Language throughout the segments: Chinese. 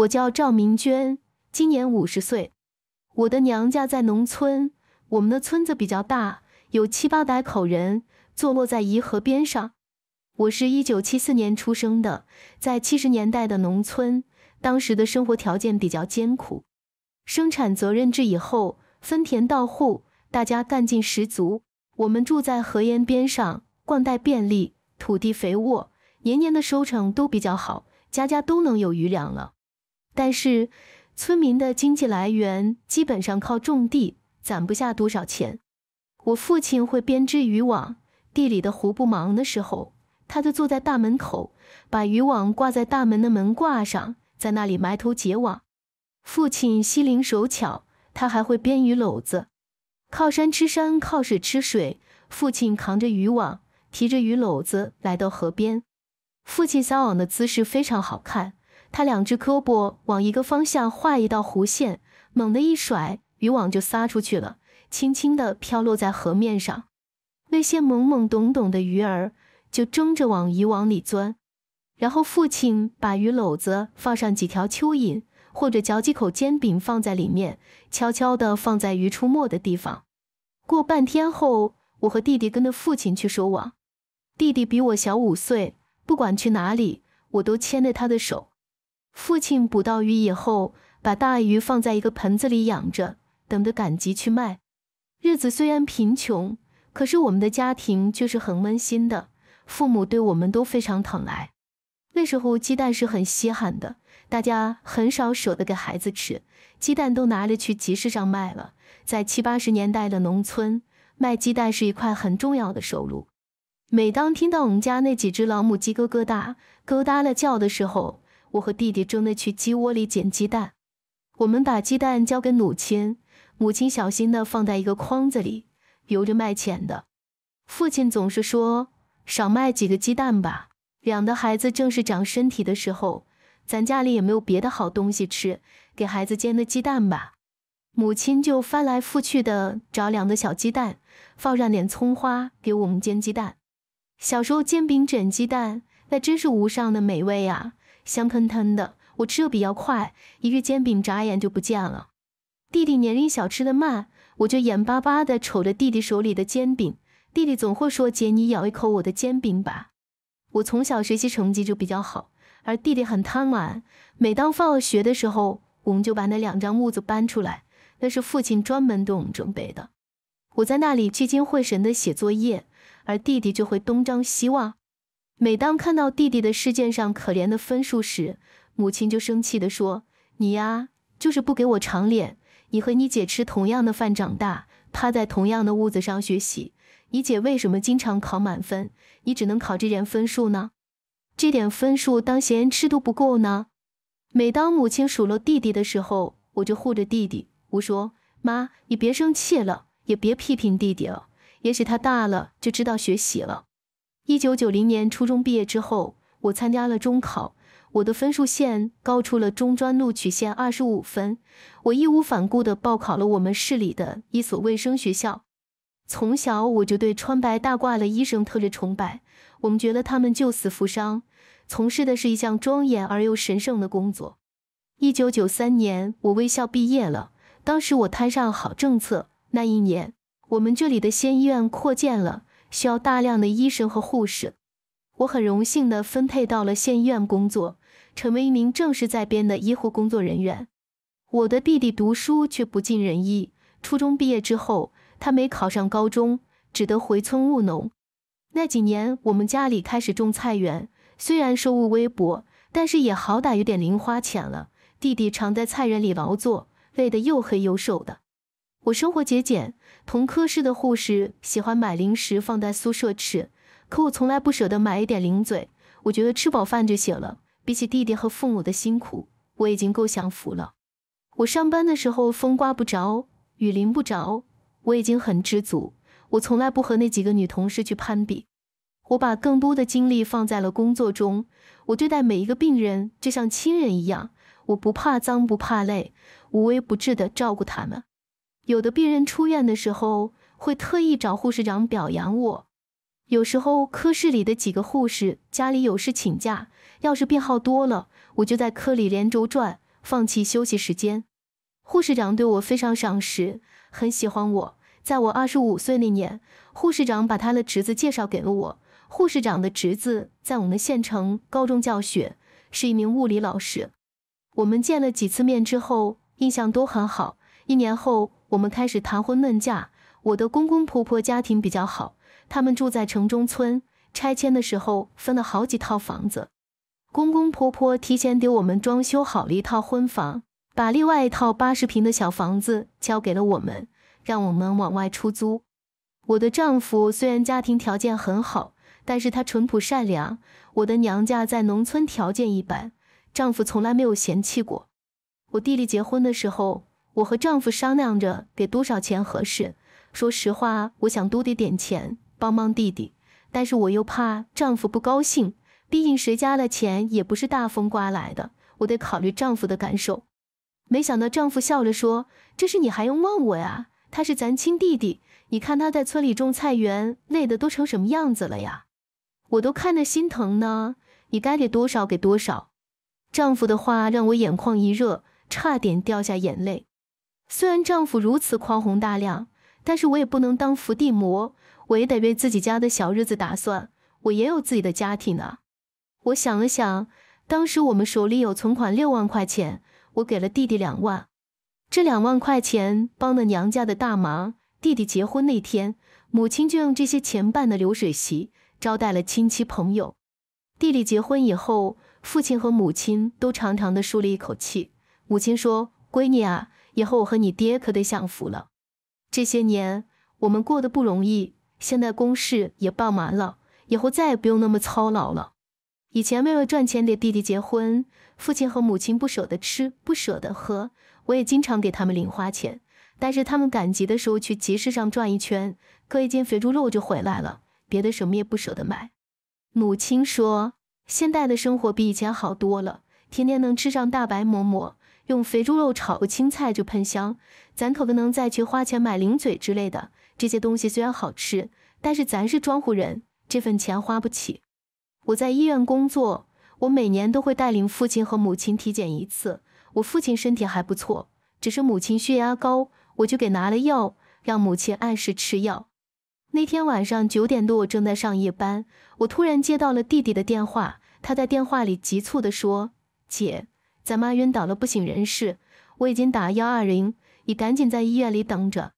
我叫赵明娟，今年五十岁。我的娘家在农村，我们的村子比较大，有七八百口人，坐落在沂河边上。我是一九七四年出生的，在七十年代的农村，当时的生活条件比较艰苦。生产责任制以后，分田到户，大家干劲十足。我们住在河沿边上，灌溉便利，土地肥沃，年年的收成都比较好，家家都能有余粮了。但是，村民的经济来源基本上靠种地，攒不下多少钱。我父亲会编织渔网，地里的活不忙的时候，他就坐在大门口，把渔网挂在大门的门挂上，在那里埋头结网。父亲心灵手巧，他还会编鱼篓子。靠山吃山，靠水吃水。父亲扛着渔网，提着鱼篓子来到河边。父亲撒网的姿势非常好看。他两只胳膊往一个方向画一道弧线，猛地一甩，渔网就撒出去了，轻轻地飘落在河面上。那些懵懵懂懂的鱼儿就争着往渔网里钻。然后父亲把鱼篓子放上几条蚯蚓，或者嚼几口煎饼放在里面，悄悄地放在鱼出没的地方。过半天后，我和弟弟跟着父亲去收网。弟弟比我小五岁，不管去哪里，我都牵着他的手。父亲捕到鱼以后，把大鱼放在一个盆子里养着，等着赶集去卖。日子虽然贫穷，可是我们的家庭却是很温馨的，父母对我们都非常疼爱。那时候鸡蛋是很稀罕的，大家很少舍得给孩子吃，鸡蛋都拿着去集市上卖了。在七八十年代的农村，卖鸡蛋是一块很重要的收入。每当听到我们家那几只老母鸡咯咯哒、咯哒了叫的时候，我和弟弟争着去鸡窝里捡鸡蛋，我们把鸡蛋交给母亲，母亲小心的放在一个筐子里，由着卖钱的。父亲总是说：“少卖几个鸡蛋吧，养的孩子正是长身体的时候，咱家里也没有别的好东西吃，给孩子煎的鸡蛋吧。”母亲就翻来覆去的找两个小鸡蛋，放上点葱花，给我们煎鸡蛋。小时候煎饼卷鸡蛋，那真是无上的美味啊！香喷喷的，我吃的比较快，一个煎饼眨眼就不见了。弟弟年龄小，吃的慢，我就眼巴巴的瞅着弟弟手里的煎饼。弟弟总会说：“杰尼，咬一口我的煎饼吧。”我从小学习成绩就比较好，而弟弟很贪玩。每当放学的时候，我们就把那两张木子搬出来，那是父亲专门给我们准备的。我在那里聚精会神的写作业，而弟弟就会东张西望。每当看到弟弟的试卷上可怜的分数时，母亲就生气地说：“你呀，就是不给我长脸。你和你姐吃同样的饭长大，趴在同样的屋子上学习，你姐为什么经常考满分，你只能考这点分数呢？这点分数当嫌吃都不够呢。”每当母亲数落弟弟的时候，我就护着弟弟，我说：“妈，你别生气了，也别批评弟弟了。也许他大了就知道学习了。”一九九零年初中毕业之后，我参加了中考，我的分数线高出了中专录取线二十五分。我义无反顾地报考了我们市里的一所卫生学校。从小我就对穿白大褂的医生特别崇拜，我们觉得他们救死扶伤，从事的是一项庄严而又神圣的工作。一九九三年，我卫校毕业了。当时我摊上好政策，那一年我们这里的县医院扩建了。需要大量的医生和护士，我很荣幸地分配到了县医院工作，成为一名正式在编的医护工作人员。我的弟弟读书却不尽人意，初中毕业之后，他没考上高中，只得回村务农。那几年，我们家里开始种菜园，虽然收入微薄，但是也好歹有点零花钱了。弟弟常在菜园里劳作，累得又黑又瘦的。我生活节俭，同科室的护士喜欢买零食放在宿舍吃，可我从来不舍得买一点零嘴。我觉得吃饱饭就行了。比起弟弟和父母的辛苦，我已经够享福了。我上班的时候风刮不着，雨淋不着，我已经很知足。我从来不和那几个女同事去攀比，我把更多的精力放在了工作中。我对待每一个病人就像亲人一样，我不怕脏，不怕累，无微不至的照顾他们。有的病人出院的时候会特意找护士长表扬我，有时候科室里的几个护士家里有事请假，要是病号多了，我就在科里连轴转，放弃休息时间。护士长对我非常赏识，很喜欢我。在我二十五岁那年，护士长把他的侄子介绍给了我。护士长的侄子在我们县城高中教学，是一名物理老师。我们见了几次面之后，印象都很好。一年后。我们开始谈婚论嫁。我的公公婆婆家庭比较好，他们住在城中村，拆迁的时候分了好几套房子。公公婆婆提前给我们装修好了一套婚房，把另外一套八十平的小房子交给了我们，让我们往外出租。我的丈夫虽然家庭条件很好，但是他淳朴善良。我的娘家在农村，条件一般，丈夫从来没有嫌弃过。我弟弟结婚的时候。我和丈夫商量着给多少钱合适。说实话，我想多给点钱帮帮弟弟，但是我又怕丈夫不高兴。毕竟谁家的钱也不是大风刮来的，我得考虑丈夫的感受。没想到丈夫笑着说：“这事你还用问我呀？他是咱亲弟弟，你看他在村里种菜园，累得都成什么样子了呀？我都看的心疼呢。你该给多少给多少。”丈夫的话让我眼眶一热，差点掉下眼泪。虽然丈夫如此宽宏大量，但是我也不能当伏地魔，我也得为自己家的小日子打算。我也有自己的家庭呢。我想了想，当时我们手里有存款六万块钱，我给了弟弟两万，这两万块钱帮了娘家的大忙。弟弟结婚那天，母亲就用这些钱办的流水席，招待了亲戚朋友。弟弟结婚以后，父亲和母亲都长长的舒了一口气。母亲说：“闺女啊。”以后我和你爹可得享福了。这些年我们过得不容易，现在公事也办完了，以后再也不用那么操劳了。以前为了赚钱给弟弟结婚，父亲和母亲不舍得吃，不舍得喝，我也经常给他们零花钱。但是他们赶集的时候去集市上转一圈，割一斤肥猪肉就回来了，别的什么也不舍得买。母亲说，现在的生活比以前好多了，天天能吃上大白馍馍。用肥猪肉炒个青菜就喷香，咱可不能再去花钱买零嘴之类的。这些东西虽然好吃，但是咱是庄户人，这份钱花不起。我在医院工作，我每年都会带领父亲和母亲体检一次。我父亲身体还不错，只是母亲血压高，我就给拿了药，让母亲按时吃药。那天晚上九点多，我正在上夜班，我突然接到了弟弟的电话，他在电话里急促的说：“姐。”咱妈晕倒了，不省人事，我已经打幺二零，你赶紧在医院里等着。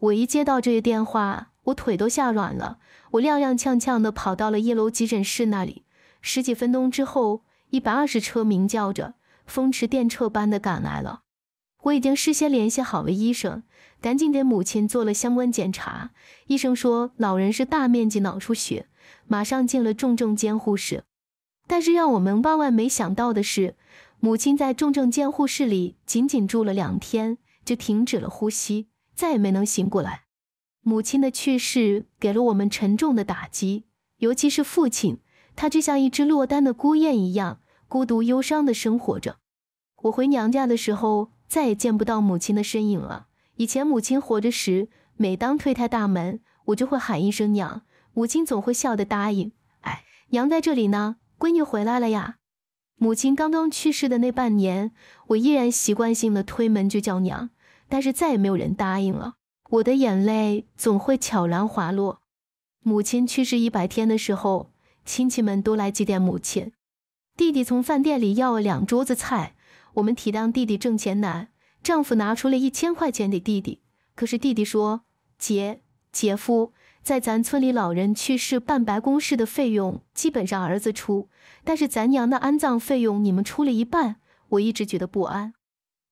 我一接到这个电话，我腿都吓软了，我踉踉跄跄的跑到了一楼急诊室那里。十几分钟之后，一百二十车鸣叫着，风驰电掣般的赶来了。我已经事先联系好了医生，赶紧给母亲做了相关检查。医生说老人是大面积脑出血，马上进了重症监护室。但是让我们万万没想到的是。母亲在重症监护室里仅仅住了两天，就停止了呼吸，再也没能醒过来。母亲的去世给了我们沉重的打击，尤其是父亲，他就像一只落单的孤雁一样，孤独忧伤的生活着。我回娘家的时候，再也见不到母亲的身影了。以前母亲活着时，每当推开大门，我就会喊一声“娘”，母亲总会笑的答应：“哎，娘在这里呢，闺女回来了呀。”母亲刚刚去世的那半年，我依然习惯性的推门就叫娘，但是再也没有人答应了。我的眼泪总会悄然滑落。母亲去世一百天的时候，亲戚们都来祭奠母亲。弟弟从饭店里要了两桌子菜，我们体谅弟弟挣钱难，丈夫拿出了一千块钱给弟弟。可是弟弟说：“姐姐夫。”在咱村里，老人去世办白公事的费用基本上儿子出，但是咱娘的安葬费用你们出了一半，我一直觉得不安。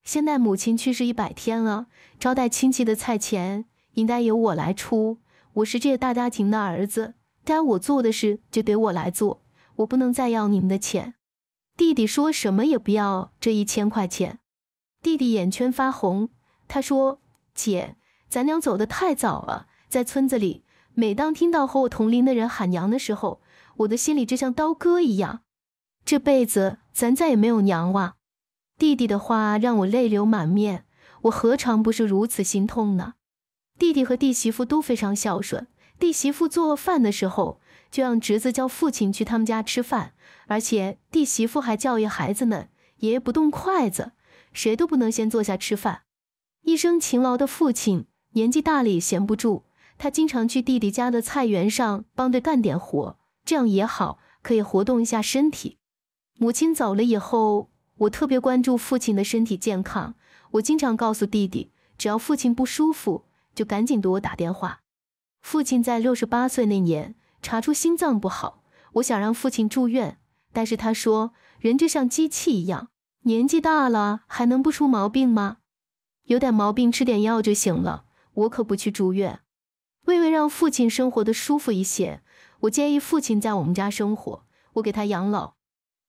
现在母亲去世一百天了，招待亲戚的菜钱应该由我来出。我是这个大家庭的儿子，该我做的事就得我来做，我不能再要你们的钱。弟弟说什么也不要这一千块钱。弟弟眼圈发红，他说：“姐，咱娘走得太早了，在村子里。”每当听到和我同龄的人喊娘的时候，我的心里就像刀割一样。这辈子咱再也没有娘哇！弟弟的话让我泪流满面，我何尝不是如此心痛呢？弟弟和弟媳妇都非常孝顺，弟媳妇做饭的时候就让侄子叫父亲去他们家吃饭，而且弟媳妇还教育孩子们：爷爷不动筷子，谁都不能先坐下吃饭。一生勤劳的父亲年纪大了也闲不住。他经常去弟弟家的菜园上帮着干点活，这样也好，可以活动一下身体。母亲走了以后，我特别关注父亲的身体健康。我经常告诉弟弟，只要父亲不舒服，就赶紧给我打电话。父亲在六十八岁那年查出心脏不好，我想让父亲住院，但是他说：“人就像机器一样，年纪大了还能不出毛病吗？有点毛病吃点药就行了，我可不去住院。”为了让父亲生活的舒服一些，我建议父亲在我们家生活，我给他养老。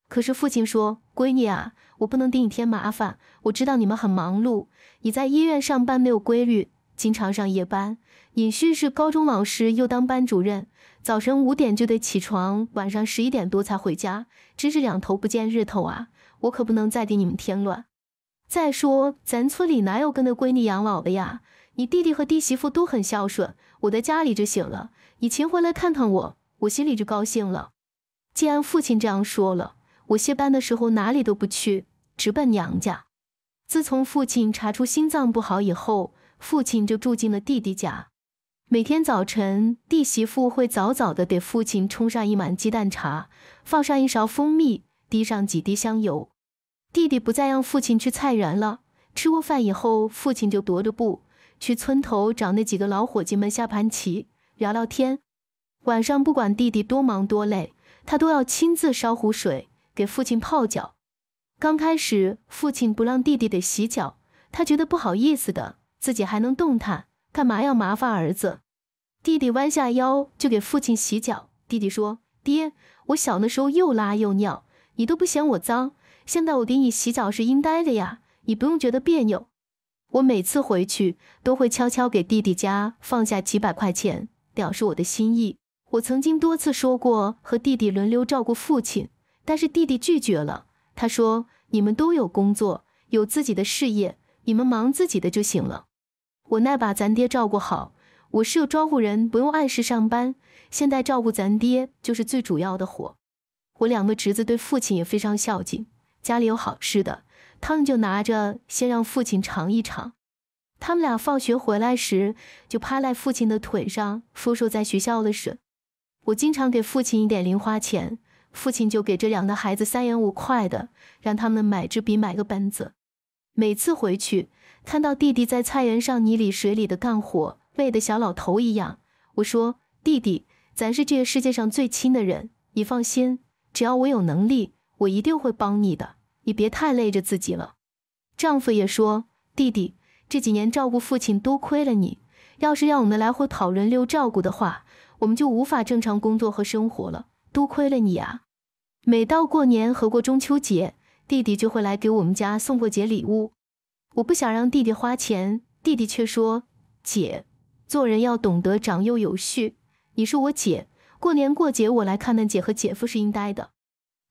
可是父亲说：“闺女啊，我不能给你添麻烦。我知道你们很忙碌，你在医院上班没有规律，经常上夜班；尹旭是高中老师，又当班主任，早晨五点就得起床，晚上十一点多才回家，真是两头不见日头啊！我可不能再给你们添乱。再说咱村里哪有跟着闺女养老的呀？你弟弟和弟媳妇都很孝顺。”我在家里就醒了，以前回来看看我，我心里就高兴了。既然父亲这样说了，我歇班的时候哪里都不去，直奔娘家。自从父亲查出心脏不好以后，父亲就住进了弟弟家。每天早晨，弟媳妇会早早的给父亲冲上一碗鸡蛋茶，放上一勺蜂蜜，滴上几滴香油。弟弟不再让父亲去菜园了。吃过饭以后，父亲就踱着步。去村头找那几个老伙计们下盘棋、聊聊天。晚上不管弟弟多忙多累，他都要亲自烧壶水给父亲泡脚。刚开始父亲不让弟弟得洗脚，他觉得不好意思的，自己还能动弹，干嘛要麻烦儿子？弟弟弯下腰就给父亲洗脚。弟弟说：“爹，我小的时候又拉又尿，你都不嫌我脏，现在我给你洗澡是应该的呀，你不用觉得别扭。”我每次回去都会悄悄给弟弟家放下几百块钱，表示我的心意。我曾经多次说过和弟弟轮流照顾父亲，但是弟弟拒绝了。他说：“你们都有工作，有自己的事业，你们忙自己的就行了。我那把咱爹照顾好，我是有招呼人，不用按时上班。现在照顾咱爹就是最主要的活。”我两个侄子对父亲也非常孝敬，家里有好吃的。他们就拿着，先让父亲尝一尝。他们俩放学回来时，就趴在父亲的腿上，复述在学校的事。我经常给父亲一点零花钱，父亲就给这两个孩子三元五块的，让他们买支笔，买个本子。每次回去，看到弟弟在菜园上泥里水里的干活，累得小老头一样，我说：“弟弟，咱是这个世界上最亲的人，你放心，只要我有能力，我一定会帮你的。”你别太累着自己了。丈夫也说：“弟弟这几年照顾父亲，多亏了你。要是让我们来回跑轮流照顾的话，我们就无法正常工作和生活了。多亏了你啊！”每到过年和过中秋节，弟弟就会来给我们家送过节礼物。我不想让弟弟花钱，弟弟却说：“姐，做人要懂得长幼有序。你是我姐，过年过节我来看看姐和姐夫是应该的。”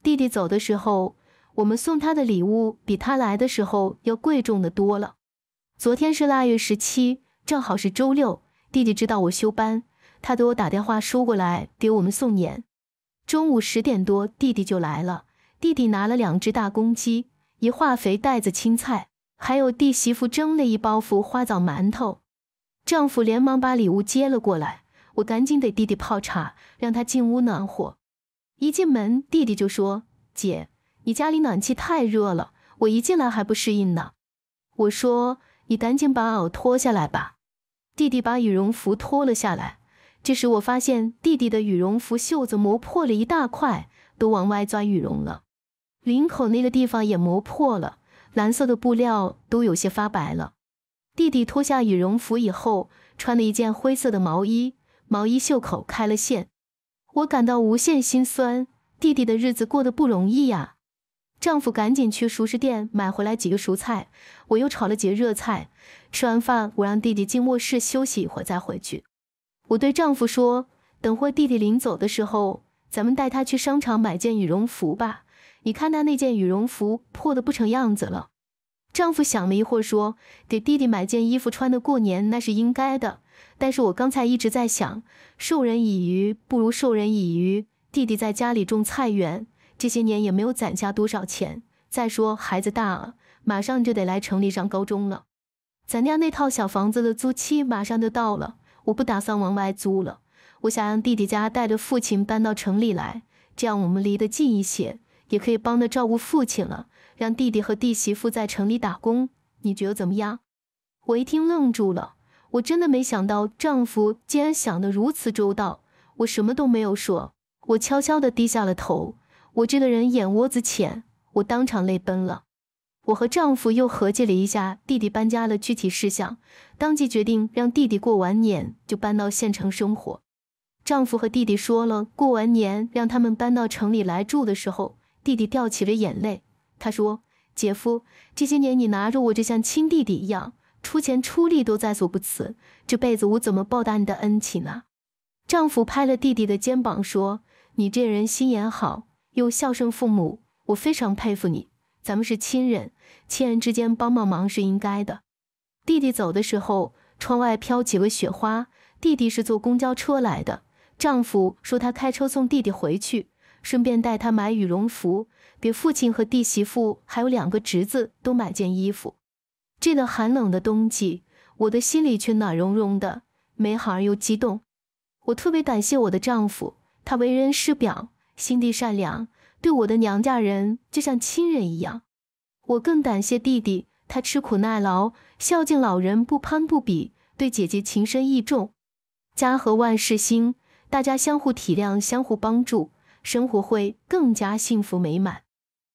弟弟走的时候。我们送他的礼物比他来的时候要贵重的多了。昨天是腊月十七，正好是周六。弟弟知道我休班，他给我打电话说过来给我们送年。中午十点多，弟弟就来了。弟弟拿了两只大公鸡，一化肥袋子青菜，还有弟媳妇蒸了一包袱花枣馒头。丈夫连忙把礼物接了过来，我赶紧给弟弟泡茶，让他进屋暖和。一进门，弟弟就说：“姐。”你家里暖气太热了，我一进来还不适应呢。我说你赶紧把袄脱下来吧。弟弟把羽绒服脱了下来，这时我发现弟弟的羽绒服袖子磨破了一大块，都往外钻羽绒了。领口那个地方也磨破了，蓝色的布料都有些发白了。弟弟脱下羽绒服以后，穿了一件灰色的毛衣，毛衣袖口开了线。我感到无限心酸，弟弟的日子过得不容易呀。丈夫赶紧去熟食店买回来几个蔬菜，我又炒了个热菜。吃完饭，我让弟弟进卧室休息一会儿再回去。我对丈夫说：“等会弟弟临走的时候，咱们带他去商场买件羽绒服吧。你看他那件羽绒服破得不成样子了。”丈夫想了一会儿，说：“给弟弟买件衣服穿的过年那是应该的，但是我刚才一直在想，授人以鱼不如授人以渔。弟弟在家里种菜园。”这些年也没有攒下多少钱，再说孩子大了，马上就得来城里上高中了。咱家那套小房子的租期马上就到了，我不打算往外租了。我想让弟弟家带着父亲搬到城里来，这样我们离得近一些，也可以帮着照顾父亲了。让弟弟和弟媳妇在城里打工，你觉得怎么样？我一听愣住了，我真的没想到丈夫竟然想得如此周到。我什么都没有说，我悄悄地低下了头。我这个人眼窝子浅，我当场泪奔了。我和丈夫又合计了一下弟弟搬家的具体事项，当即决定让弟弟过完年就搬到县城生活。丈夫和弟弟说了过完年让他们搬到城里来住的时候，弟弟掉起了眼泪。他说：“姐夫，这些年你拿着我就像亲弟弟一样，出钱出力都在所不辞，这辈子我怎么报答你的恩情呢？”丈夫拍了弟弟的肩膀说：“你这人心眼好。”又孝顺父母，我非常佩服你。咱们是亲人，亲人之间帮帮忙是应该的。弟弟走的时候，窗外飘起了雪花。弟弟是坐公交车来的。丈夫说他开车送弟弟回去，顺便带他买羽绒服，给父亲和弟媳妇还有两个侄子都买件衣服。这个寒冷的冬季，我的心里却暖融融的，美好而又激动。我特别感谢我的丈夫，他为人师表。心地善良，对我的娘家人就像亲人一样。我更感谢弟弟，他吃苦耐劳，孝敬老人，不攀不比，对姐姐情深意重。家和万事兴，大家相互体谅，相互帮助，生活会更加幸福美满。